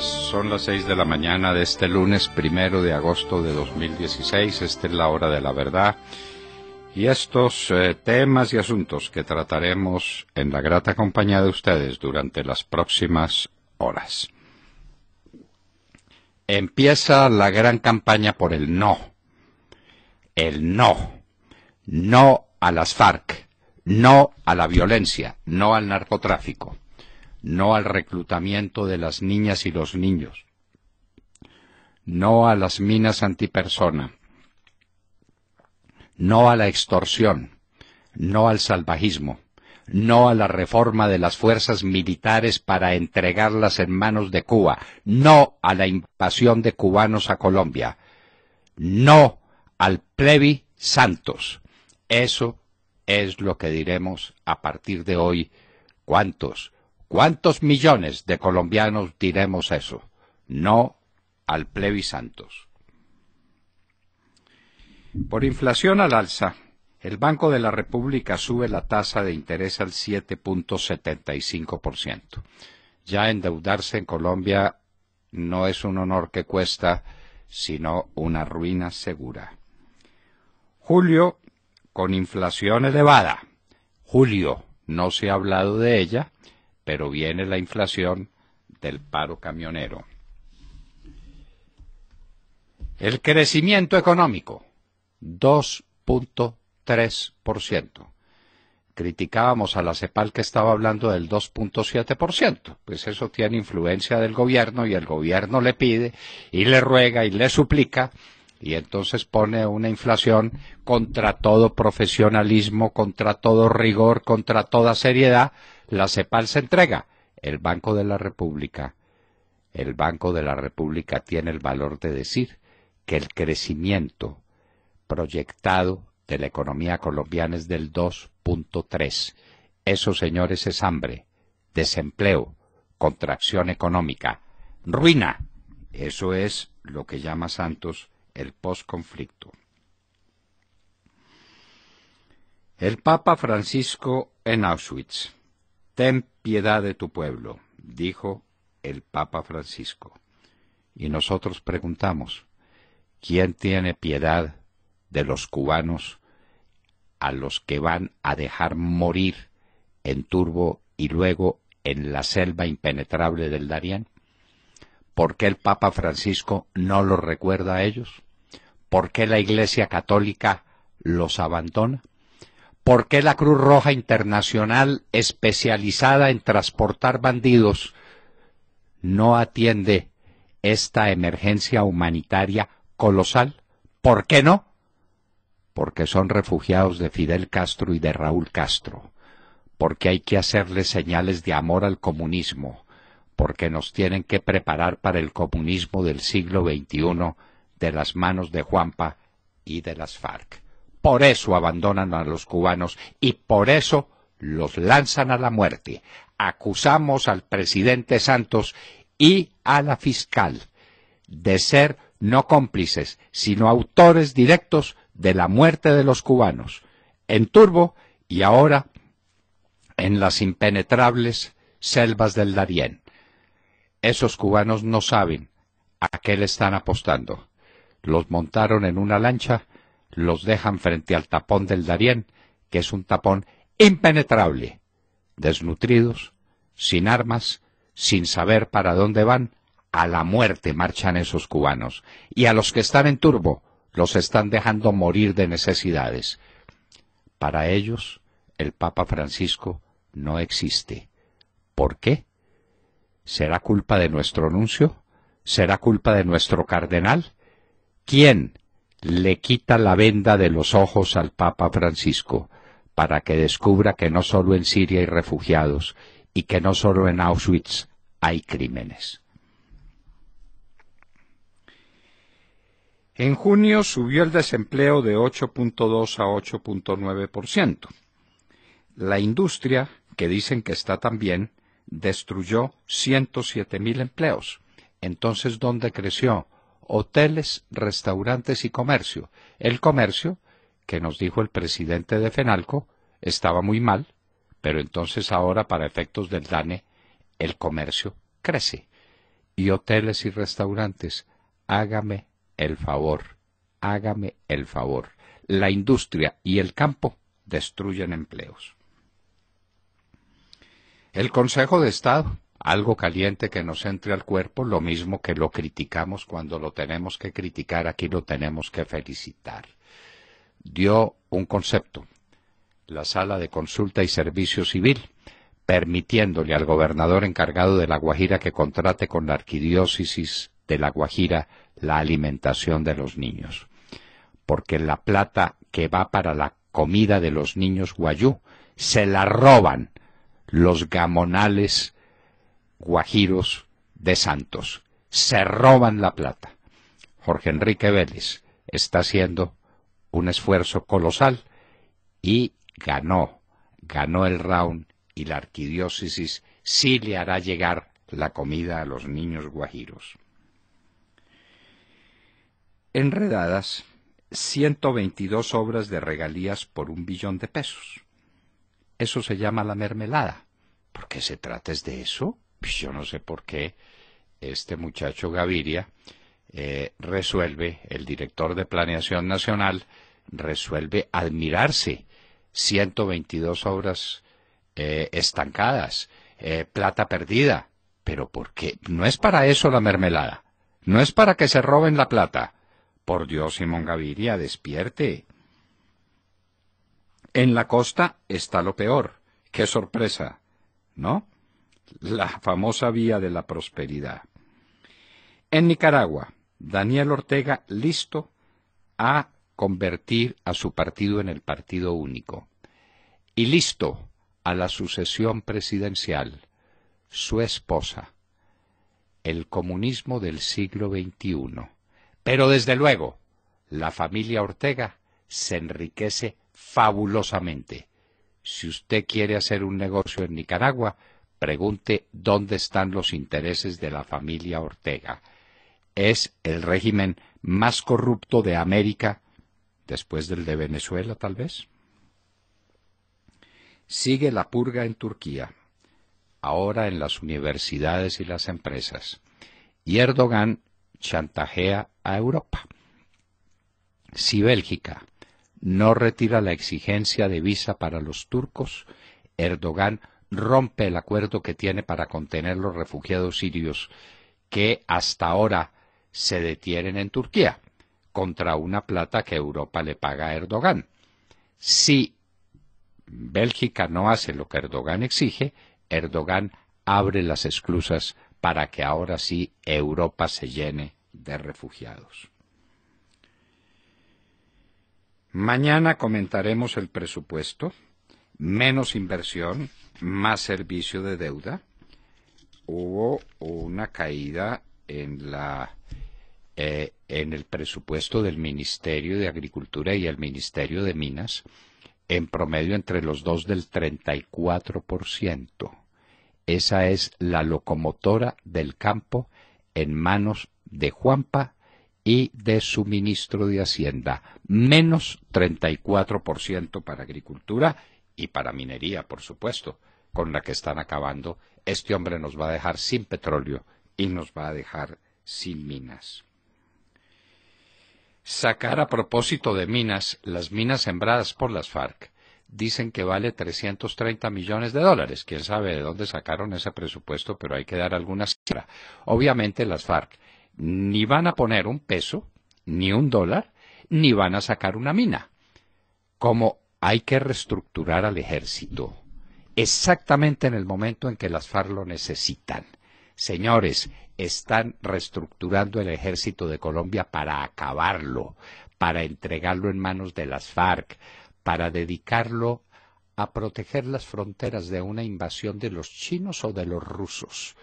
Son las 6 de la mañana de este lunes primero de agosto de 2016. Esta es la hora de la verdad. Y estos eh, temas y asuntos que trataremos en la grata compañía de ustedes durante las próximas horas. Empieza la gran campaña por el no. El no. No a las FARC. No a la violencia. No al narcotráfico no al reclutamiento de las niñas y los niños, no a las minas antipersona, no a la extorsión, no al salvajismo, no a la reforma de las fuerzas militares para entregarlas en manos de Cuba, no a la invasión de cubanos a Colombia, no al plebi Santos. Eso es lo que diremos a partir de hoy. ¿Cuántos? ¿Cuántos millones de colombianos diremos eso? No al plebisantos. santos. Por inflación al alza, el Banco de la República sube la tasa de interés al 7.75%. Ya endeudarse en Colombia no es un honor que cuesta, sino una ruina segura. Julio, con inflación elevada, julio, no se ha hablado de ella, pero viene la inflación del paro camionero. El crecimiento económico, 2.3%. Criticábamos a la CEPAL que estaba hablando del 2.7%, pues eso tiene influencia del gobierno y el gobierno le pide y le ruega y le suplica y entonces pone una inflación contra todo profesionalismo, contra todo rigor, contra toda seriedad. La CEPAL se entrega. El Banco de la República. El Banco de la República tiene el valor de decir que el crecimiento proyectado de la economía colombiana es del 2.3. Eso, señores, es hambre, desempleo, contracción económica, ruina. Eso es lo que llama Santos el posconflicto. El Papa Francisco en Auschwitz. Ten piedad de tu pueblo, dijo el Papa Francisco. Y nosotros preguntamos, ¿quién tiene piedad de los cubanos a los que van a dejar morir en Turbo y luego en la selva impenetrable del Darián? ¿Por qué el Papa Francisco no los recuerda a ellos? ¿Por qué la Iglesia Católica los abandona? ¿Por qué la Cruz Roja Internacional, especializada en transportar bandidos, no atiende esta emergencia humanitaria colosal? ¿Por qué no? Porque son refugiados de Fidel Castro y de Raúl Castro, porque hay que hacerles señales de amor al comunismo, porque nos tienen que preparar para el comunismo del siglo XXI de las manos de Juanpa y de las FARC. Por eso abandonan a los cubanos y por eso los lanzan a la muerte. Acusamos al presidente Santos y a la fiscal de ser no cómplices, sino autores directos de la muerte de los cubanos, en Turbo y ahora en las impenetrables selvas del Darién. Esos cubanos no saben a qué le están apostando. Los montaron en una lancha, los dejan frente al tapón del Darién, que es un tapón impenetrable, desnutridos, sin armas, sin saber para dónde van, a la muerte marchan esos cubanos. Y a los que están en turbo, los están dejando morir de necesidades. Para ellos, el Papa Francisco no existe. ¿Por qué? ¿Será culpa de nuestro anuncio? ¿Será culpa de nuestro cardenal? ¿Quién le quita la venda de los ojos al Papa Francisco para que descubra que no solo en Siria hay refugiados y que no solo en Auschwitz hay crímenes? En junio subió el desempleo de 8.2 a 8.9%. La industria, que dicen que está tan bien, destruyó 107.000 mil empleos. Entonces, ¿dónde creció? Hoteles, restaurantes y comercio. El comercio, que nos dijo el presidente de Fenalco, estaba muy mal, pero entonces ahora, para efectos del DANE, el comercio crece. Y hoteles y restaurantes, hágame el favor, hágame el favor. La industria y el campo destruyen empleos. El Consejo de Estado, algo caliente que nos entre al cuerpo, lo mismo que lo criticamos cuando lo tenemos que criticar, aquí lo tenemos que felicitar. Dio un concepto, la sala de consulta y servicio civil, permitiéndole al gobernador encargado de La Guajira que contrate con la arquidiócesis de La Guajira la alimentación de los niños. Porque la plata que va para la comida de los niños guayú se la roban los gamonales guajiros de Santos. Se roban la plata. Jorge Enrique Vélez está haciendo un esfuerzo colosal y ganó, ganó el round y la arquidiócesis sí le hará llegar la comida a los niños guajiros. Enredadas, 122 obras de regalías por un billón de pesos. Eso se llama la mermelada. ¿Por qué se trata de eso? Pues yo no sé por qué este muchacho Gaviria eh, resuelve, el director de Planeación Nacional, resuelve admirarse. 122 obras eh, estancadas, eh, plata perdida. Pero ¿por qué? No es para eso la mermelada. No es para que se roben la plata. Por Dios, Simón Gaviria, despierte. En la costa está lo peor. ¡Qué sorpresa! ¿No? La famosa vía de la prosperidad. En Nicaragua, Daniel Ortega listo a convertir a su partido en el partido único y listo a la sucesión presidencial, su esposa, el comunismo del siglo XXI. Pero desde luego, la familia Ortega se enriquece fabulosamente. Si usted quiere hacer un negocio en Nicaragua, pregunte dónde están los intereses de la familia Ortega. Es el régimen más corrupto de América, después del de Venezuela tal vez. Sigue la purga en Turquía, ahora en las universidades y las empresas. Y Erdogan chantajea a Europa. Si Bélgica no retira la exigencia de visa para los turcos, Erdogan rompe el acuerdo que tiene para contener los refugiados sirios que hasta ahora se detienen en Turquía, contra una plata que Europa le paga a Erdogan. Si Bélgica no hace lo que Erdogan exige, Erdogan abre las esclusas para que ahora sí Europa se llene de refugiados. Mañana comentaremos el presupuesto, menos inversión, más servicio de deuda. Hubo una caída eh, en el presupuesto del Ministerio de Agricultura y el Ministerio de Minas en promedio entre los dos del 34%. Esa es la locomotora del campo en manos de Juanpa y de suministro de Hacienda, menos 34% para agricultura y para minería, por supuesto, con la que están acabando. Este hombre nos va a dejar sin petróleo y nos va a dejar sin minas. Sacar a propósito de minas las minas sembradas por las FARC dicen que vale 330 millones de dólares. Quién sabe de dónde sacaron ese presupuesto, pero hay que dar alguna cifra. Obviamente las FARC ni van a poner un peso, ni un dólar, ni van a sacar una mina. Como hay que reestructurar al ejército, exactamente en el momento en que las FARC lo necesitan. Señores, están reestructurando el ejército de Colombia para acabarlo, para entregarlo en manos de las FARC, para dedicarlo a proteger las fronteras de una invasión de los chinos o de los rusos,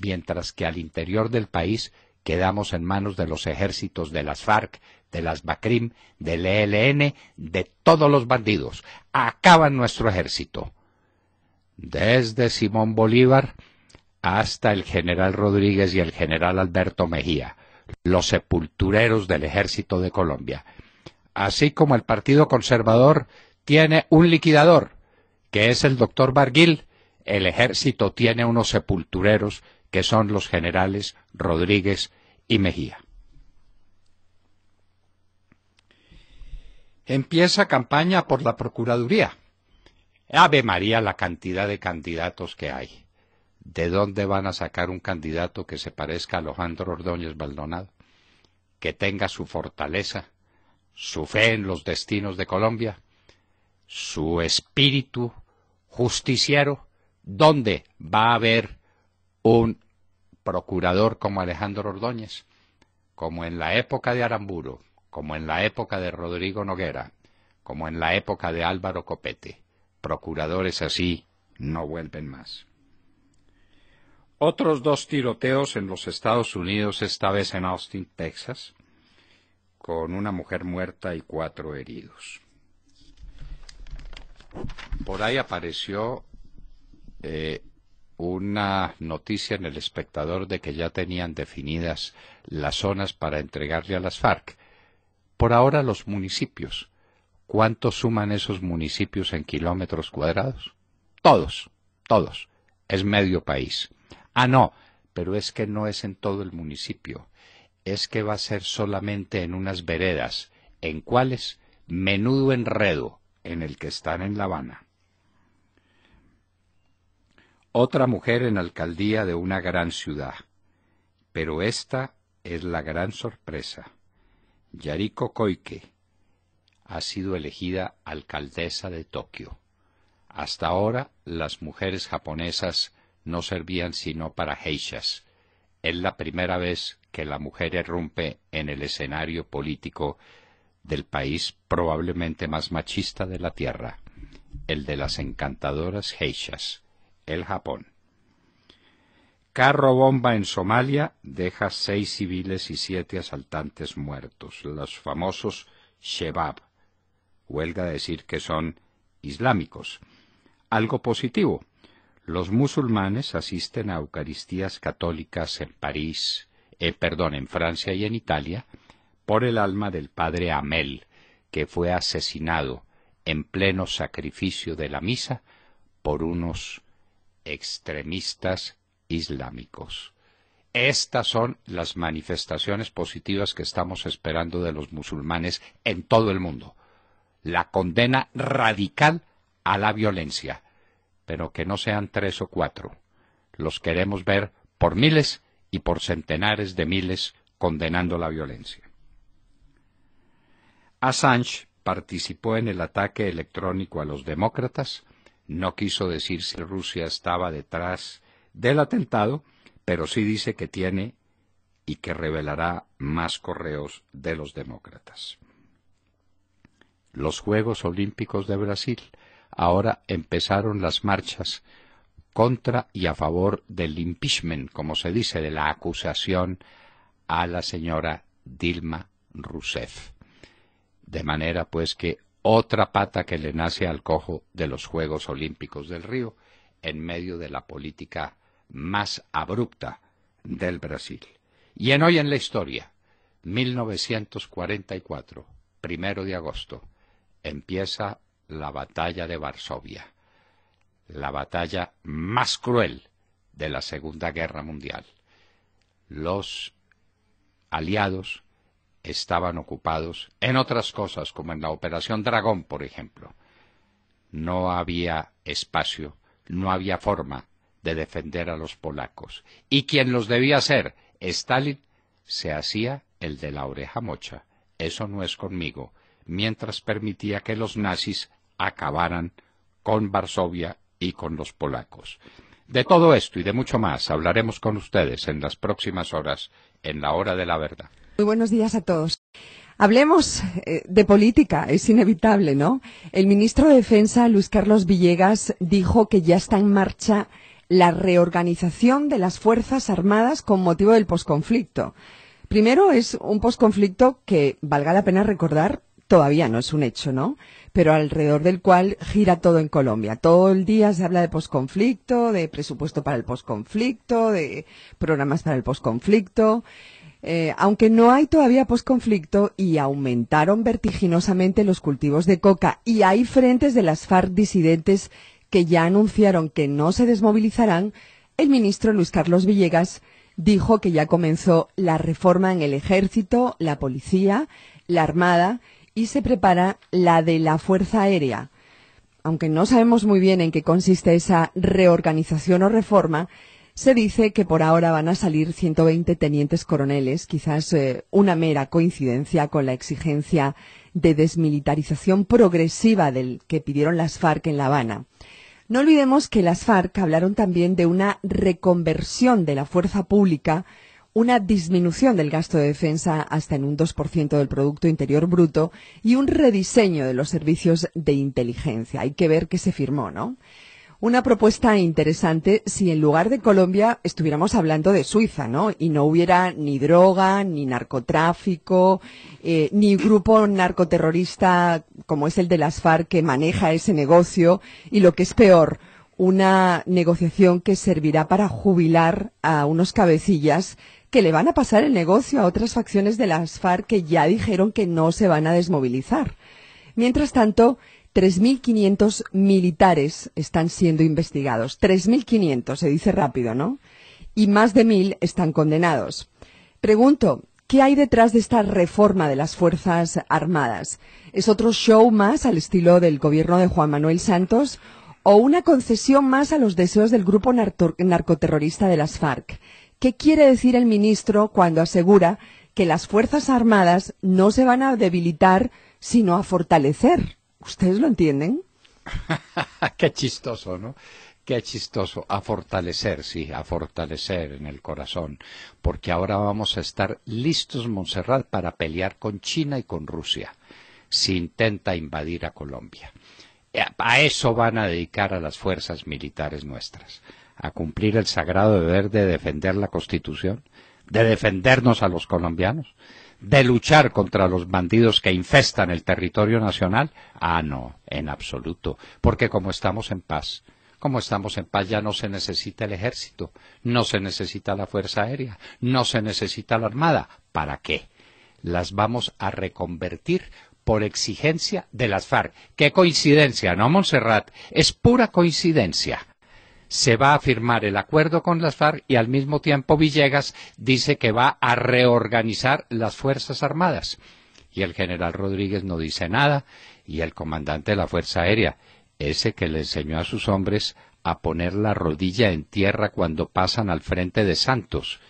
mientras que al interior del país quedamos en manos de los ejércitos de las FARC, de las BACRIM, del ELN, de todos los bandidos. Acaban nuestro ejército. Desde Simón Bolívar hasta el general Rodríguez y el general Alberto Mejía, los sepultureros del ejército de Colombia. Así como el Partido Conservador tiene un liquidador, que es el doctor Barguil, el ejército tiene unos sepultureros que son los generales Rodríguez, y Mejía. Empieza campaña por la Procuraduría. Ave María la cantidad de candidatos que hay. ¿De dónde van a sacar un candidato que se parezca a Alejandro Ordóñez Baldonado? Que tenga su fortaleza, su fe en los destinos de Colombia, su espíritu justiciero, ¿dónde va a haber un procurador como Alejandro Ordóñez, como en la época de Aramburo como en la época de Rodrigo Noguera, como en la época de Álvaro Copete. Procuradores así no vuelven más. Otros dos tiroteos en los Estados Unidos, esta vez en Austin, Texas, con una mujer muerta y cuatro heridos. Por ahí apareció eh, una noticia en el espectador de que ya tenían definidas las zonas para entregarle a las FARC. Por ahora los municipios. ¿Cuánto suman esos municipios en kilómetros cuadrados? Todos, todos. Es medio país. Ah, no, pero es que no es en todo el municipio. Es que va a ser solamente en unas veredas. ¿En cuáles? Menudo enredo en el que están en La Habana otra mujer en alcaldía de una gran ciudad. Pero esta es la gran sorpresa. Yariko Koike ha sido elegida alcaldesa de Tokio. Hasta ahora las mujeres japonesas no servían sino para geishas. Es la primera vez que la mujer irrumpe en el escenario político del país probablemente más machista de la Tierra, el de las encantadoras geishas el Japón. Carro bomba en Somalia deja seis civiles y siete asaltantes muertos, los famosos Shebab. Huelga decir que son islámicos. Algo positivo. Los musulmanes asisten a Eucaristías católicas en París, eh, perdón, en Francia y en Italia, por el alma del padre Amel, que fue asesinado en pleno sacrificio de la misa por unos extremistas islámicos. Estas son las manifestaciones positivas que estamos esperando de los musulmanes en todo el mundo. La condena radical a la violencia, pero que no sean tres o cuatro. Los queremos ver por miles y por centenares de miles condenando la violencia. Assange participó en el ataque electrónico a los demócratas no quiso decir si Rusia estaba detrás del atentado, pero sí dice que tiene y que revelará más correos de los demócratas. Los Juegos Olímpicos de Brasil. Ahora empezaron las marchas contra y a favor del impeachment, como se dice, de la acusación a la señora Dilma Rousseff. De manera pues que otra pata que le nace al cojo de los Juegos Olímpicos del Río, en medio de la política más abrupta del Brasil. Y en hoy en la historia, 1944, primero de agosto, empieza la batalla de Varsovia, la batalla más cruel de la Segunda Guerra Mundial. Los aliados estaban ocupados en otras cosas, como en la Operación Dragón, por ejemplo. No había espacio, no había forma de defender a los polacos. Y quien los debía hacer, Stalin, se hacía el de la oreja mocha. Eso no es conmigo, mientras permitía que los nazis acabaran con Varsovia y con los polacos. De todo esto y de mucho más hablaremos con ustedes en las próximas horas, en la hora de la verdad. Muy buenos días a todos. Hablemos eh, de política, es inevitable, ¿no? El ministro de Defensa, Luis Carlos Villegas, dijo que ya está en marcha la reorganización de las Fuerzas Armadas con motivo del posconflicto. Primero, es un posconflicto que, valga la pena recordar, todavía no es un hecho, ¿no? Pero alrededor del cual gira todo en Colombia. Todo el día se habla de posconflicto, de presupuesto para el posconflicto, de programas para el posconflicto. Eh, aunque no hay todavía posconflicto y aumentaron vertiginosamente los cultivos de coca y hay frentes de las FARC disidentes que ya anunciaron que no se desmovilizarán, el ministro Luis Carlos Villegas dijo que ya comenzó la reforma en el ejército, la policía, la armada y se prepara la de la Fuerza Aérea. Aunque no sabemos muy bien en qué consiste esa reorganización o reforma, se dice que por ahora van a salir 120 tenientes coroneles, quizás eh, una mera coincidencia con la exigencia de desmilitarización progresiva del que pidieron las FARC en La Habana. No olvidemos que las FARC hablaron también de una reconversión de la fuerza pública, una disminución del gasto de defensa hasta en un 2% del Producto Interior Bruto y un rediseño de los servicios de inteligencia. Hay que ver qué se firmó, ¿no? Una propuesta interesante si en lugar de Colombia estuviéramos hablando de Suiza, ¿no? Y no hubiera ni droga, ni narcotráfico, eh, ni grupo narcoterrorista como es el de las FARC que maneja ese negocio y lo que es peor, una negociación que servirá para jubilar a unos cabecillas que le van a pasar el negocio a otras facciones de las FARC que ya dijeron que no se van a desmovilizar. Mientras tanto, 3.500 militares están siendo investigados. 3.500, se dice rápido, ¿no? Y más de 1.000 están condenados. Pregunto, ¿qué hay detrás de esta reforma de las Fuerzas Armadas? ¿Es otro show más al estilo del gobierno de Juan Manuel Santos o una concesión más a los deseos del grupo narcoterrorista de las FARC? ¿Qué quiere decir el ministro cuando asegura que las Fuerzas Armadas no se van a debilitar, sino a fortalecer? ¿Ustedes lo entienden? Qué chistoso, ¿no? Qué chistoso. A fortalecer, sí, a fortalecer en el corazón. Porque ahora vamos a estar listos, Montserrat, para pelear con China y con Rusia si intenta invadir a Colombia. Eh, a eso van a dedicar a las fuerzas militares nuestras, a cumplir el sagrado deber de defender la Constitución, de defendernos a los colombianos, de luchar contra los bandidos que infestan el territorio nacional? Ah, no, en absoluto, porque como estamos en paz, como estamos en paz ya no se necesita el ejército, no se necesita la Fuerza Aérea, no se necesita la Armada. ¿Para qué? Las vamos a reconvertir por exigencia de las FARC. ¡Qué coincidencia, no, Montserrat? Es pura coincidencia se va a firmar el acuerdo con las FARC y al mismo tiempo Villegas dice que va a reorganizar las Fuerzas Armadas. Y el general Rodríguez no dice nada y el comandante de la Fuerza Aérea, ese que le enseñó a sus hombres a poner la rodilla en tierra cuando pasan al frente de Santos,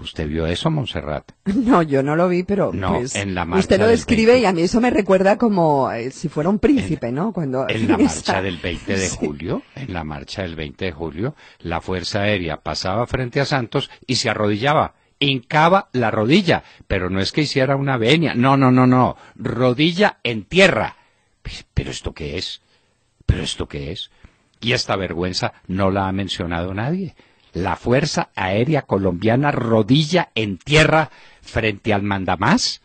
¿Usted vio eso, Montserrat? No, yo no lo vi, pero no, pues, en la marcha usted lo describe y a mí eso me recuerda como eh, si fuera un príncipe, ¿no? Cuando en la marcha del 20 de julio, en la marcha del 20 de julio, la Fuerza Aérea pasaba frente a Santos y se arrodillaba, hincaba la rodilla, pero no es que hiciera una venia, no, no, no, no, rodilla en tierra. Pues, ¿Pero esto qué es? ¿Pero esto qué es? Y esta vergüenza no la ha mencionado nadie la Fuerza Aérea Colombiana rodilla en tierra frente al mandamás,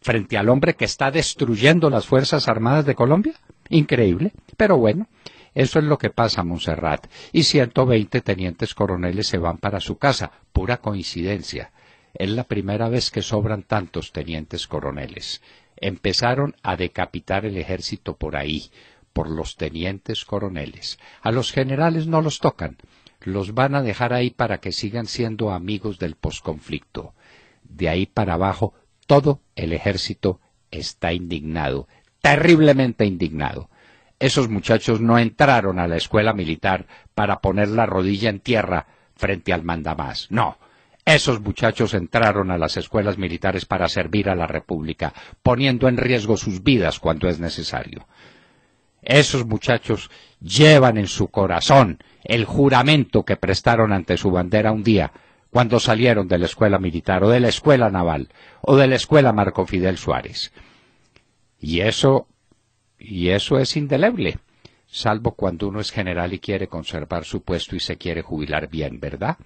frente al hombre que está destruyendo las Fuerzas Armadas de Colombia. Increíble, pero bueno, eso es lo que pasa, Monserrat. Y 120 tenientes coroneles se van para su casa, pura coincidencia. Es la primera vez que sobran tantos tenientes coroneles. Empezaron a decapitar el ejército por ahí, por los tenientes coroneles. A los generales no los tocan, los van a dejar ahí para que sigan siendo amigos del posconflicto. De ahí para abajo, todo el ejército está indignado, terriblemente indignado. Esos muchachos no entraron a la escuela militar para poner la rodilla en tierra frente al mandamás. No, esos muchachos entraron a las escuelas militares para servir a la República, poniendo en riesgo sus vidas cuando es necesario. Esos muchachos llevan en su corazón el juramento que prestaron ante su bandera un día cuando salieron de la escuela militar o de la escuela naval o de la escuela Marco Fidel Suárez. Y eso, eso es indeleble, salvo cuando uno es general y quiere conservar su puesto y se quiere jubilar bien, ¿verdad?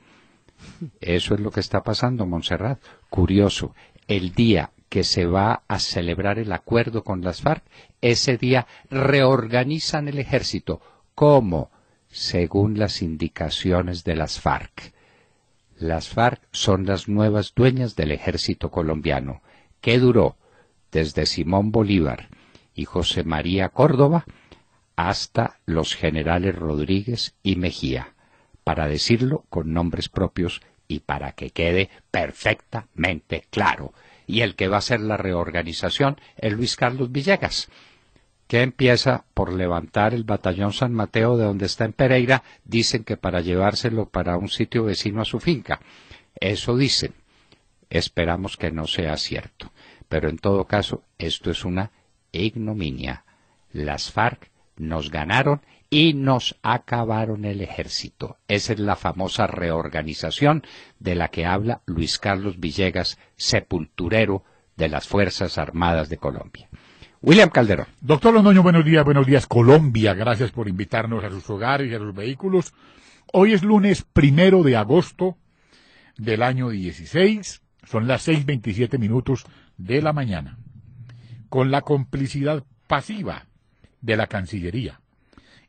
Eso es lo que está pasando, Montserrat. Curioso, el día que se va a celebrar el acuerdo con las FARC, ese día reorganizan el ejército. ¿Cómo? Según las indicaciones de las FARC. Las FARC son las nuevas dueñas del ejército colombiano, ¿Qué duró desde Simón Bolívar y José María Córdoba hasta los generales Rodríguez y Mejía, para decirlo con nombres propios y para que quede perfectamente claro y el que va a hacer la reorganización es Luis Carlos Villegas, que empieza por levantar el batallón San Mateo de donde está en Pereira, dicen que para llevárselo para un sitio vecino a su finca. Eso dicen. Esperamos que no sea cierto. Pero en todo caso, esto es una ignominia. Las FARC nos ganaron y nos acabaron el ejército. Esa es la famosa reorganización de la que habla Luis Carlos Villegas, sepulturero de las Fuerzas Armadas de Colombia. William Calderón. Doctor Londoño, buenos días, buenos días Colombia. Gracias por invitarnos a sus hogares y a sus vehículos. Hoy es lunes primero de agosto del año 16. Son las 6.27 minutos de la mañana. Con la complicidad pasiva de la Cancillería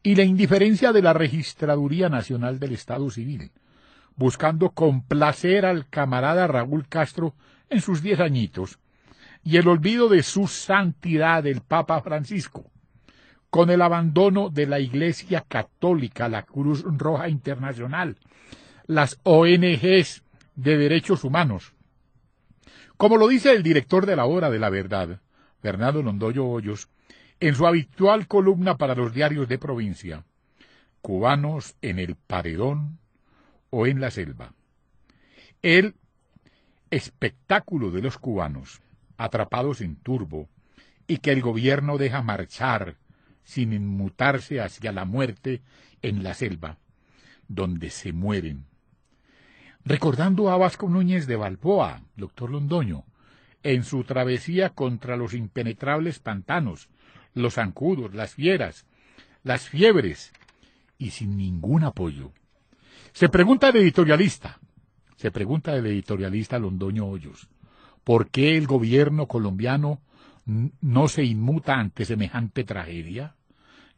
y la indiferencia de la Registraduría Nacional del Estado Civil, buscando complacer al camarada Raúl Castro en sus diez añitos, y el olvido de su santidad el Papa Francisco, con el abandono de la Iglesia Católica, la Cruz Roja Internacional, las ONGs de derechos humanos. Como lo dice el director de la Hora de la Verdad, Bernardo Londoyo Hoyos, en su habitual columna para los diarios de provincia, Cubanos en el Paredón o en la Selva. El espectáculo de los cubanos, atrapados en turbo, y que el gobierno deja marchar sin inmutarse hacia la muerte en la selva, donde se mueren. Recordando a Vasco Núñez de Balboa, doctor Londoño, en su travesía contra los impenetrables pantanos los zancudos, las fieras, las fiebres, y sin ningún apoyo. Se pregunta el editorialista, se pregunta el editorialista Londoño Hoyos, ¿por qué el gobierno colombiano no se inmuta ante semejante tragedia?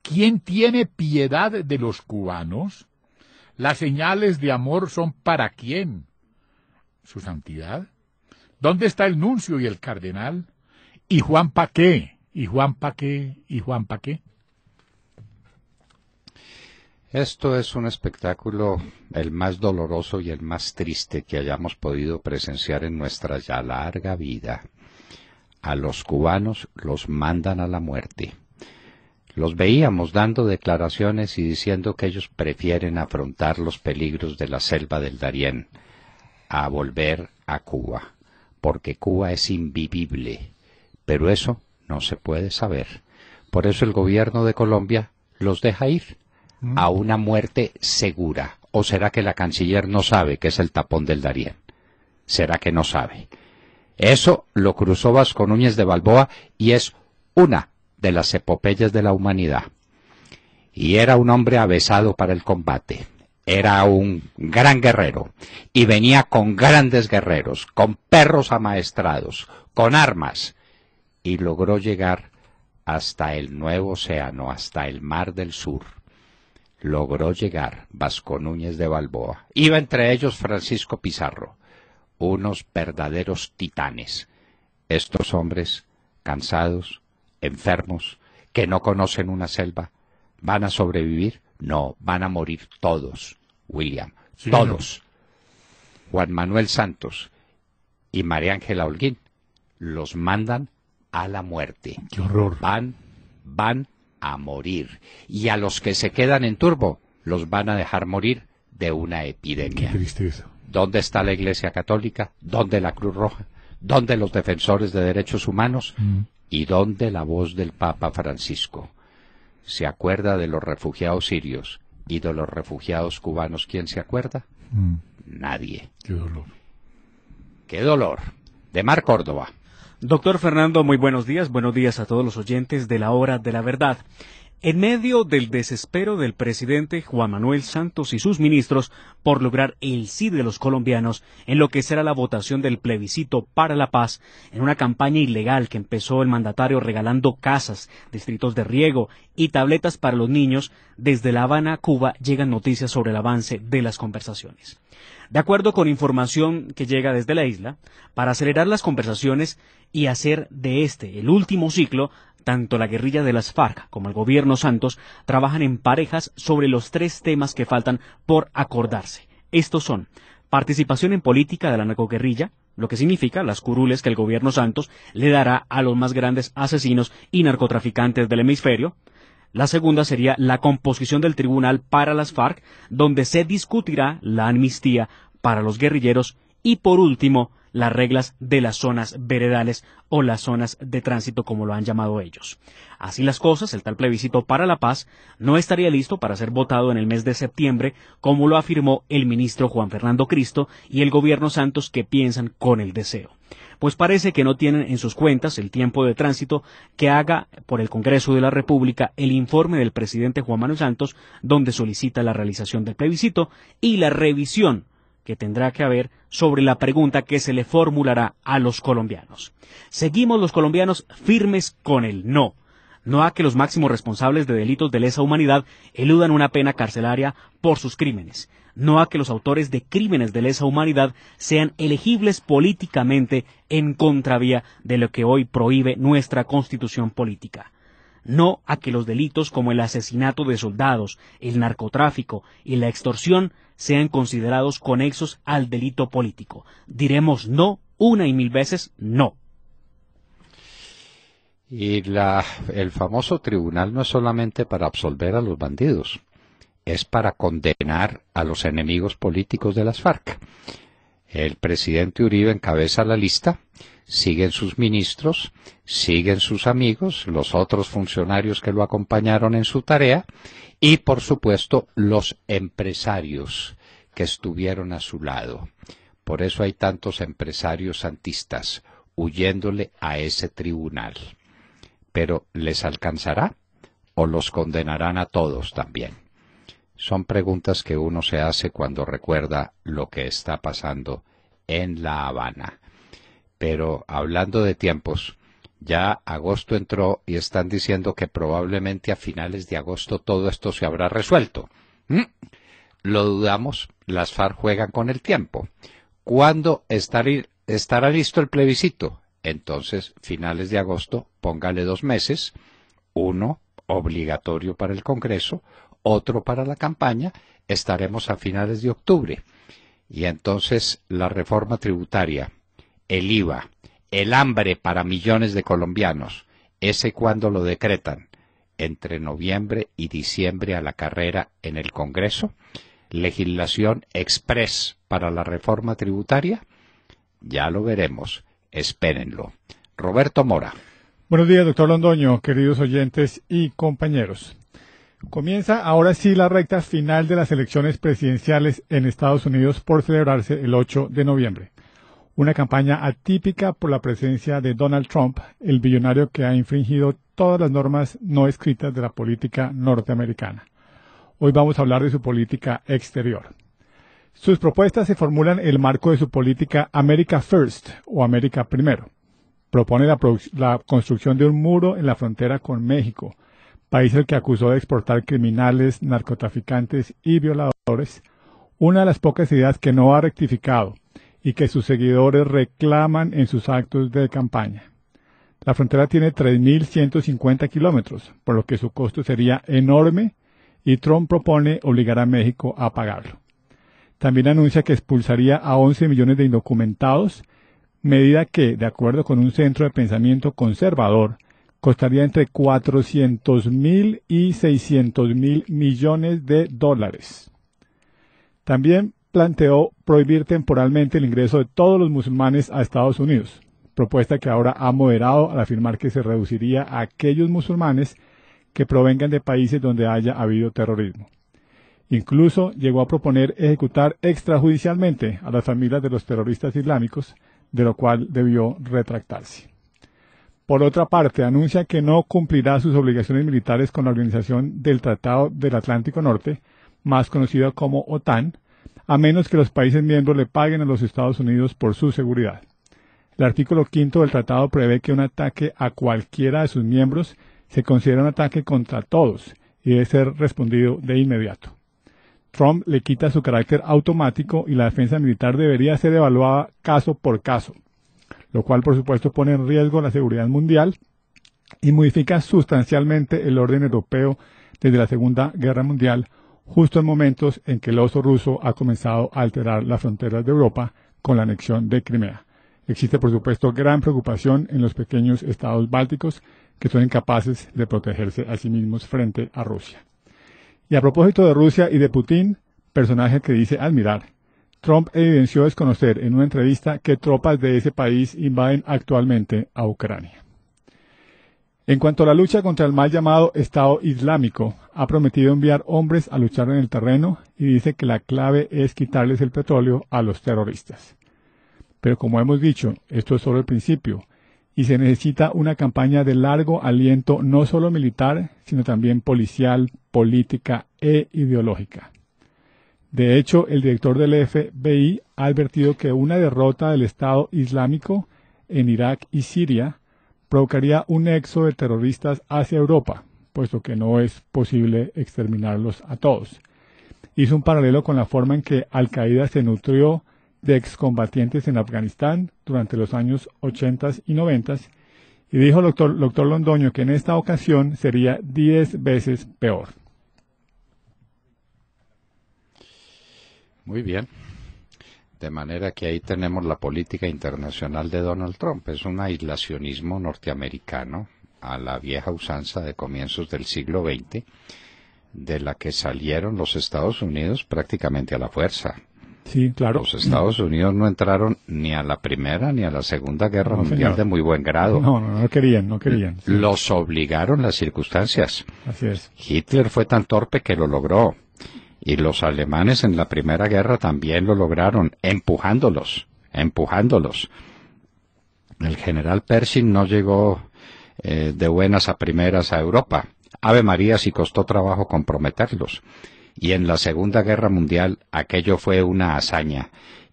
¿Quién tiene piedad de los cubanos? ¿Las señales de amor son para quién? ¿Su santidad? ¿Dónde está el nuncio y el cardenal? ¿Y Juan Paqué? y Juan Paqué y Juan Paqué. Esto es un espectáculo el más doloroso y el más triste que hayamos podido presenciar en nuestra ya larga vida. A los cubanos los mandan a la muerte. Los veíamos dando declaraciones y diciendo que ellos prefieren afrontar los peligros de la selva del Darién a volver a Cuba, porque Cuba es invivible. Pero eso no se puede saber. Por eso el gobierno de Colombia los deja ir mm. a una muerte segura. ¿O será que la canciller no sabe que es el tapón del Darién? ¿Será que no sabe? Eso lo cruzó Vasco Núñez de Balboa y es una de las epopeyas de la humanidad. Y era un hombre avesado para el combate. Era un gran guerrero y venía con grandes guerreros, con perros amaestrados, con armas y logró llegar hasta el nuevo océano, hasta el Mar del Sur. Logró llegar Vasco Núñez de Balboa. Iba entre ellos Francisco Pizarro, unos verdaderos titanes. Estos hombres, cansados, enfermos, que no conocen una selva, ¿van a sobrevivir? No, van a morir todos, William, todos. Juan Manuel Santos y María Ángela Holguín los mandan a la muerte. Qué horror. Van, van a morir. Y a los que se quedan en turbo, los van a dejar morir de una epidemia. Qué tristeza. ¿Dónde está la Iglesia Católica? ¿Dónde la Cruz Roja? ¿Dónde los defensores de derechos humanos? Mm. ¿Y dónde la voz del Papa Francisco? ¿Se acuerda de los refugiados sirios y de los refugiados cubanos? ¿Quién se acuerda? Mm. Nadie. Qué dolor. Qué dolor. De Mar Córdoba. Doctor Fernando, muy buenos días. Buenos días a todos los oyentes de la hora de la verdad. En medio del desespero del presidente Juan Manuel Santos y sus ministros por lograr el sí de los colombianos en lo que será la votación del plebiscito para la paz, en una campaña ilegal que empezó el mandatario regalando casas, distritos de riego y tabletas para los niños, desde La Habana, Cuba, llegan noticias sobre el avance de las conversaciones. De acuerdo con información que llega desde la isla, para acelerar las conversaciones y hacer de este el último ciclo, tanto la guerrilla de las FARC como el gobierno Santos trabajan en parejas sobre los tres temas que faltan por acordarse. Estos son participación en política de la narcoguerrilla, lo que significa las curules que el gobierno Santos le dará a los más grandes asesinos y narcotraficantes del hemisferio. La segunda sería la composición del tribunal para las FARC, donde se discutirá la amnistía para los guerrilleros. Y por último, las reglas de las zonas veredales o las zonas de tránsito, como lo han llamado ellos. Así las cosas, el tal plebiscito para la paz no estaría listo para ser votado en el mes de septiembre, como lo afirmó el ministro Juan Fernando Cristo y el gobierno Santos que piensan con el deseo. Pues parece que no tienen en sus cuentas el tiempo de tránsito que haga por el Congreso de la República el informe del presidente Juan Manuel Santos, donde solicita la realización del plebiscito y la revisión que tendrá que haber sobre la pregunta que se le formulará a los colombianos. Seguimos los colombianos firmes con el no. No a que los máximos responsables de delitos de lesa humanidad eludan una pena carcelaria por sus crímenes. No a que los autores de crímenes de lesa humanidad sean elegibles políticamente en contravía de lo que hoy prohíbe nuestra constitución política no a que los delitos como el asesinato de soldados, el narcotráfico y la extorsión sean considerados conexos al delito político. Diremos no una y mil veces no. Y el famoso tribunal no es solamente para absolver a los bandidos, es para condenar a los enemigos políticos de las FARC. El presidente Uribe encabeza la lista siguen sus ministros, siguen sus amigos, los otros funcionarios que lo acompañaron en su tarea y, por supuesto, los empresarios que estuvieron a su lado. Por eso hay tantos empresarios santistas huyéndole a ese tribunal. Pero ¿les alcanzará o los condenarán a todos también? Son preguntas que uno se hace cuando recuerda lo que está pasando en La Habana pero hablando de tiempos, ya agosto entró y están diciendo que probablemente a finales de agosto todo esto se habrá resuelto. ¿Mm? Lo dudamos, las FARC juegan con el tiempo. ¿Cuándo estará listo el plebiscito? Entonces, finales de agosto, póngale dos meses, uno obligatorio para el Congreso, otro para la campaña, estaremos a finales de octubre. Y entonces la reforma tributaria, el IVA, el hambre para millones de colombianos, ese cuando lo decretan, entre noviembre y diciembre a la carrera en el Congreso, legislación express para la reforma tributaria, ya lo veremos, espérenlo. Roberto Mora. Buenos días, doctor Londoño, queridos oyentes y compañeros. Comienza ahora sí la recta final de las elecciones presidenciales en Estados Unidos por celebrarse el 8 de noviembre una campaña atípica por la presencia de Donald Trump, el billonario que ha infringido todas las normas no escritas de la política norteamericana. Hoy vamos a hablar de su política exterior. Sus propuestas se formulan en el marco de su política America First o América Primero. Propone la, construcción de un muro en la frontera con México, país al que acusó de exportar criminales, narcotraficantes y violadores, una de las pocas ideas que no ha rectificado – y que sus seguidores reclaman en sus actos de campaña. La frontera tiene 3.150 kilómetros, por lo que su costo sería enorme y Trump propone obligar a México a pagarlo. También anuncia que expulsaría a 11 millones de indocumentados, medida que, de acuerdo con un centro de pensamiento conservador, costaría entre 400.000 mil y 600.000 mil millones de dólares. También planteó prohibir temporalmente el ingreso de todos los musulmanes a Estados Unidos, propuesta que ahora ha moderado al afirmar que se reduciría a aquellos musulmanes que provengan de países donde haya habido terrorismo. Incluso llegó a proponer ejecutar extrajudicialmente a las familias de los terroristas islámicos, de lo cual debió retractarse. Por otra parte, anuncia que no cumplirá sus obligaciones militares con la Organización del Tratado del Atlántico Norte, más conocida como OTAN, a menos que los países miembros le paguen a los Estados Unidos por su seguridad. El artículo quinto del tratado prevé que un ataque a cualquiera de sus miembros se considera un ataque contra todos y debe ser respondido de inmediato. Trump le quita su carácter automático y la defensa militar debería ser evaluada caso por caso, lo cual por supuesto pone en riesgo la seguridad mundial y modifica sustancialmente el orden europeo desde la Segunda Guerra Mundial justo en momentos en que el oso ruso ha comenzado a alterar las fronteras de Europa con la anexión de Crimea. Existe, por supuesto, gran preocupación en los pequeños estados bálticos que son incapaces de protegerse a sí mismos frente a Rusia. Y a propósito de Rusia y de Putin, personaje que dice admirar, Trump evidenció desconocer en una entrevista que tropas de ese país invaden actualmente a Ucrania. En cuanto a la lucha contra el mal llamado Estado Islámico, ha prometido enviar hombres a luchar en el terreno y dice que la clave es quitarles el petróleo a los terroristas. Pero como hemos dicho, esto es solo el principio y se necesita una campaña de largo aliento no solo militar, sino también policial, política e ideológica. De hecho, el director del FBI ha advertido que una derrota del Estado Islámico en Irak y Siria provocaría un éxodo de terroristas hacia Europa, puesto que no es posible exterminarlos a todos. Hizo un paralelo con la forma en que Al Qaeda se nutrió de excombatientes en Afganistán durante los años 80 y 90 y dijo el doctor, Londoño que en esta ocasión sería 10 veces peor. Muy bien. De manera que ahí tenemos la política internacional de Donald Trump. Es un aislacionismo norteamericano a la vieja usanza de comienzos del siglo XX, de la que salieron los Estados Unidos prácticamente a la fuerza. Sí, claro. Los Estados Unidos no entraron ni a la Primera ni a la Segunda Guerra Mundial de muy buen grado. No, no, no querían, no querían. Los obligaron las circunstancias. Así es. Hitler fue tan torpe que lo logró. Y los alemanes en la Primera Guerra también lo lograron, empujándolos, empujándolos. El general Pershing no llegó eh, de buenas a primeras a Europa. Ave María si costó trabajo comprometerlos. Y en la Segunda Guerra Mundial aquello fue una hazaña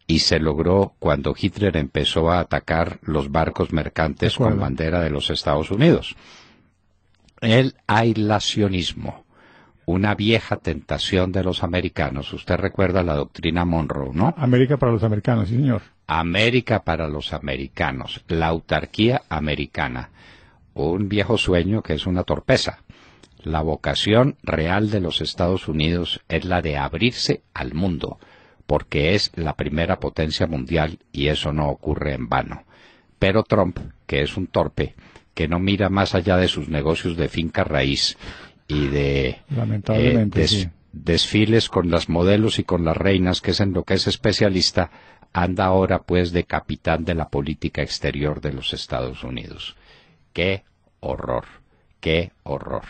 y se logró cuando Hitler empezó a atacar los barcos mercantes con bandera de los Estados Unidos. El aislacionismo una vieja tentación de los americanos. Usted recuerda la doctrina Monroe, ¿no? América para los americanos, sí, señor. América para los americanos, la autarquía americana. Un viejo sueño que es una torpeza. La vocación real de los Estados Unidos es la de abrirse al mundo, porque es la primera potencia mundial y eso no ocurre en vano. Pero Trump, que es un torpe, que no mira más allá de sus negocios de finca raíz, y de, eh, desfiles con las modelos y con las reinas, que es en lo que es especialista, anda ahora pues de capitán de la política exterior de los Estados Unidos. ¡Qué horror! ¡Qué horror!